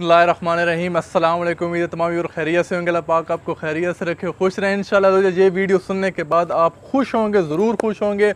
रहीम अस्सलाम वालेकुम ये तमाम और खैरियत से होंगे अल्लाह पाक आपको खैरियत से रखे खुश रहें इंशाल्लाह ये वीडियो सुनने के बाद आप खुश होंगे ज़रूर खुश होंगे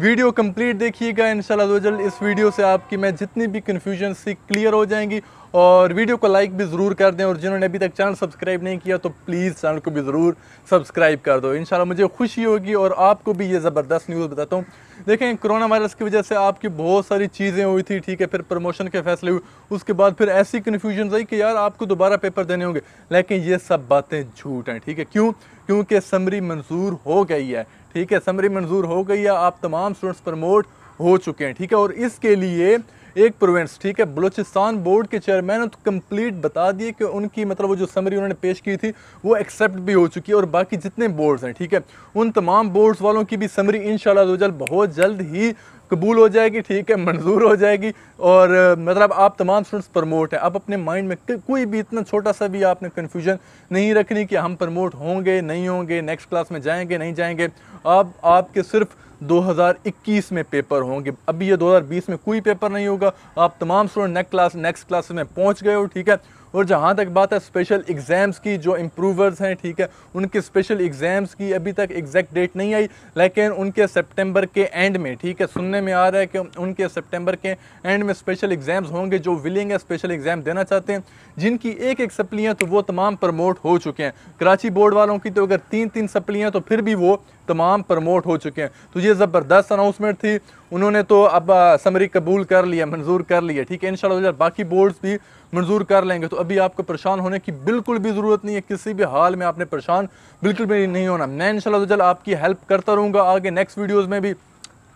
वीडियो कंप्लीट देखिएगा इंशाल्लाह इस वीडियो से आपकी मैं जितनी भी कन्फ्यूजन सी क्लियर हो जाएंगी और वीडियो को लाइक भी ज़रूर कर दें और जिन्होंने अभी तक चैनल सब्सक्राइब नहीं किया तो प्लीज़ चैनल को भी ज़रूर सब्सक्राइब कर दो इन मुझे खुशी होगी और आपको भी ये ज़बरदस्त न्यूज़ बताता हूँ देखें कोरोना वायरस की वजह से आपकी बहुत सारी चीज़ें हुई थी ठीक है फिर प्रमोशन के फैसले हुए उसके बाद फिर ऐसी कन्फ्यूजन आई कि यार आपको दोबारा पेपर देने होंगे लेकिन ये सब बातें झूठ हैं ठीक है क्यों क्योंकि समरी मंजूर हो गई है ठीक है समरी मंजूर हो गई है आप तमाम स्टूडेंट्स प्रमोट हो चुके हैं ठीक है और इसके लिए एक प्रोवेंस ठीक है बलूचिस्तान बोर्ड के चेयरमैन ने तो कंप्लीट बता दिए कि उनकी मतलब वो जो समरी उन्होंने पेश की थी वो एक्सेप्ट भी हो चुकी है और बाकी जितने बोर्ड्स हैं ठीक है उन तमाम बोर्ड्स वालों की भी समरी इन दो बहुत जल्द ही कबूल हो जाएगी ठीक है मंजूर हो जाएगी और मतलब आप तमाम स्टूडेंट्स प्रमोट हैं आप अपने माइंड में कोई भी इतना छोटा सा भी आपने कन्फ्यूजन नहीं रखनी कि हम प्रमोट होंगे नहीं होंगे नेक्स्ट क्लास में जाएंगे नहीं जाएंगे आप आपके सिर्फ 2021 में पेपर होंगे अभी ये 2020 में कोई पेपर नहीं होगा आप तमाम student next class next class में पहुंच गए हो ठीक है और जहाँ तक बात है स्पेशल एग्ज़ाम्स की जो इम्प्रूवर्स हैं ठीक है उनके स्पेशल एग्ज़ाम्स की अभी तक एग्जैक्ट डेट नहीं आई लेकिन उनके सितंबर के एंड में ठीक है सुनने में आ रहा है कि उनके सितंबर के एंड में स्पेशल एग्ज़ाम्स होंगे जो विलिंग है स्पेशल एग्ज़ाम देना चाहते हैं जिनकी एक एक सप्लियाँ तो वो तमाम प्रमोट हो चुके हैं कराची बोर्ड वालों की तो अगर तीन तीन सप्लियाँ तो फिर भी वो तमाम प्रमोट हो चुके हैं तो ये ज़बरदस्त अनाउंसमेंट थी उन्होंने तो अब समरी कबूल कर लिया मंजूर कर लिया ठीक है इन बाकी बोर्ड्स भी मंजूर कर लेंगे तो अभी आपको परेशान होने की बिल्कुल भी ज़रूरत नहीं है किसी भी हाल में आपने परेशान बिल्कुल भी नहीं होना मैं इन आपकी हेल्प करता रहूँगा आगे नेक्स्ट वीडियोज़ में भी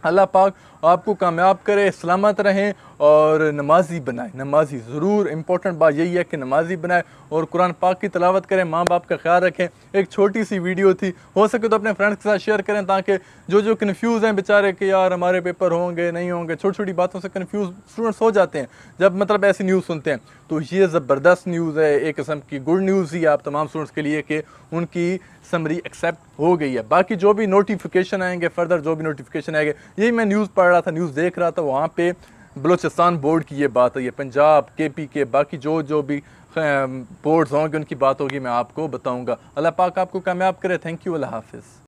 अल्लाह पाक आपको कामयाब करे सलामत रहें और नमाजी बनाएं नमाजी ज़रूर इम्पोर्टेंट बात यही है कि नमाजी बनाएं और कुरान पाक की तलावत करें माँ बाप का ख्याल रखें एक छोटी सी वीडियो थी हो सके तो अपने फ्रेंड्स के साथ शेयर करें ताकि जो जो कन्फ्यूज़ हैं बेचारे कि यार हमारे पेपर होंगे नहीं होंगे छोटी छोटी बातों से कन्फ्यूज़ स्टूडेंट्स हो जाते हैं जब मतलब ऐसी न्यूज़ सुनते हैं तो ये ज़बरदस्त न्यूज़ है एक किस्म की गुड न्यूज़ ही आप तमाम स्टूडेंट्स के लिए कि उनकी समरी एक्सेप्ट हो गई है बाकी जो भी नोटिफिकेशन आएंगे फर्दर जो भी नोटिफिकेशन आएंगे यही मैं न्यूज़ पढ़ रहा था न्यूज़ देख रहा था वहाँ पे बलूचिस्तान बोर्ड की ये बात है ये पंजाब के पी के बाकी जो जो भी बोर्ड्स होंगे उनकी बात होगी मैं आपको बताऊँगा अल्लाह पाक आपको कामयाब करे थैंक यू अल्लाह हाफिज़